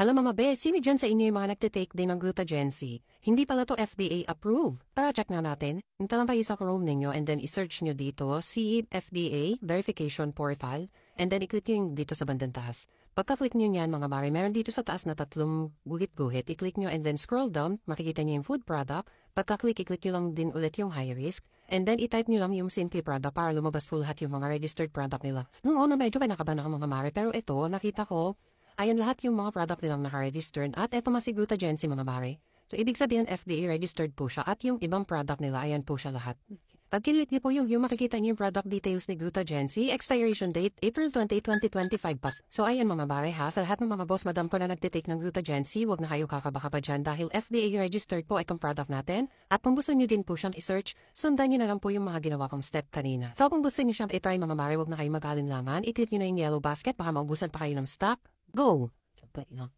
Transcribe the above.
Alam mga be, sino dyan sa inyo yung mga nagtitake din ng glutagen C? Hindi pala to FDA approved. Tara check na natin. Intalan pa sa Chrome ninyo and then isearch nyo dito si FDA verification profile and then i-click nyo yung dito sa bandang taas. Pagka-click nyo yan mga mari, meron dito sa taas na tatlong guhit-guhit. I-click nyo and then scroll down, makikita nyo yung food product. Pagka-click, i-click nyo lang din ulit yung high risk. And then, i-type nyo lang yung simple product para lumabas full hat yung mga registered product nila. Noong una, medyo nakabana ako mga mare, pero ito, nakita ko, Ayan lahat yung mga product nilang naka-registered at eto masigluta-gen si mga bari. So, ibig sabihin FDA registered po siya at yung ibang product nila, ayan po siya lahat. Pag kinilip niyo po yung, yung makikita niyo yung product details ni Glutagen C, expiration date, April 28, 2025 pas. So ayan mga bare ha, sa lahat ng mga boss madam ko na nagtitake ng Glutagen C, wag na kayo kakabaka pa dyan dahil FDA registered po itong product natin. At kung gusto niyo din po siyang isearch, sundan niyo na lang po yung mga ginawa kong step kanina. So kung gusto niyo siyang itry mga bare, wag na kayo mag-alinlaman, i-click niyo na yung yellow basket, para maubusan pa kayo ng stock. Go，but you know.